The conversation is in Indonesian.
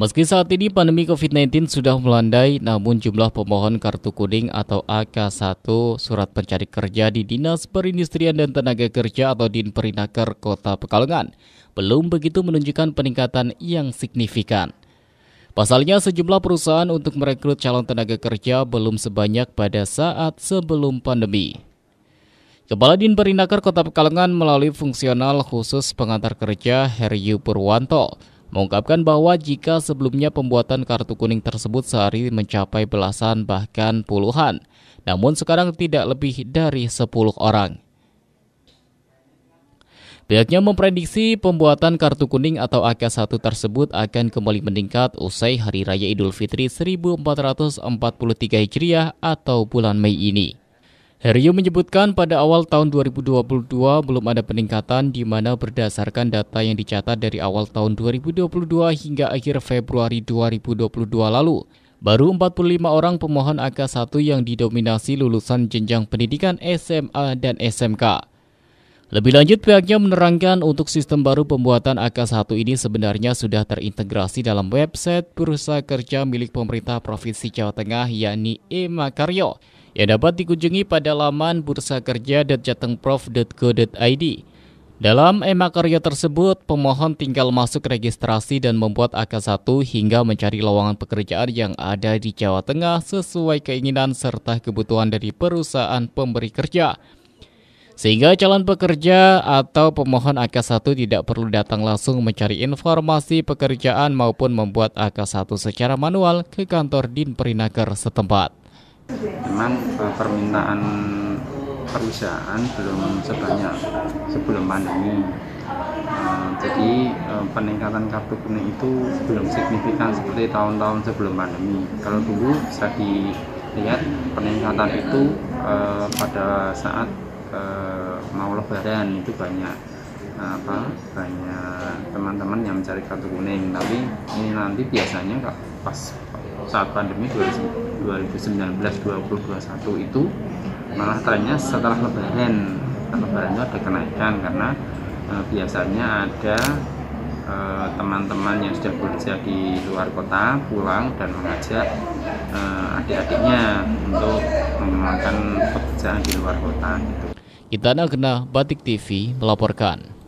Meski saat ini pandemi COVID-19 sudah melandai, namun jumlah pemohon kartu kuning atau AK1 surat pencari kerja di Dinas Perindustrian dan Tenaga Kerja atau Din Perinaker Kota Pekalongan belum begitu menunjukkan peningkatan yang signifikan. Pasalnya sejumlah perusahaan untuk merekrut calon tenaga kerja belum sebanyak pada saat sebelum pandemi. Kepala Din Perinaker Kota Pekalongan melalui fungsional khusus pengantar kerja Heriu Purwanto mengungkapkan bahwa jika sebelumnya pembuatan kartu kuning tersebut sehari mencapai belasan bahkan puluhan, namun sekarang tidak lebih dari 10 orang. Pihaknya memprediksi pembuatan kartu kuning atau AK1 tersebut akan kembali meningkat usai Hari Raya Idul Fitri 1443 Hijriah atau bulan Mei ini. Herio menyebutkan pada awal tahun 2022 belum ada peningkatan di mana berdasarkan data yang dicatat dari awal tahun 2022 hingga akhir Februari 2022 lalu. Baru 45 orang pemohon AK1 yang didominasi lulusan jenjang pendidikan SMA dan SMK. Lebih lanjut pihaknya menerangkan untuk sistem baru pembuatan AK1 ini sebenarnya sudah terintegrasi dalam website perusahaan Kerja milik pemerintah Provinsi Jawa Tengah yakni Emakaryo. Karyo yang dapat dikunjungi pada laman Bursa bursakerja.jatengprov.go.id. Dalam EMA karya tersebut, pemohon tinggal masuk registrasi dan membuat AK1 hingga mencari lowongan pekerjaan yang ada di Jawa Tengah sesuai keinginan serta kebutuhan dari perusahaan pemberi kerja. Sehingga calon pekerja atau pemohon AK1 tidak perlu datang langsung mencari informasi pekerjaan maupun membuat AK1 secara manual ke kantor Din Perinaker setempat memang eh, permintaan perusahaan belum sebanyak sebelum pandemi eh, jadi eh, peningkatan kartu kuning itu belum signifikan seperti tahun-tahun sebelum pandemi kalau dulu bisa dilihat peningkatan itu pada saat mau lebaran itu banyak apa banyak teman-teman yang mencari kartu kuning tapi ini nanti biasanya pas saat pandemi 2019-2021 itu malah trennya setelah lebaran lebarannya lebaran itu ada kenaikan karena e, biasanya ada eh, teman-teman yang sudah bekerja di luar kota pulang dan mengajak uh, adik-adiknya untuk mengembangkan pekerjaan di luar kota gitu. Itana Batik TV melaporkan.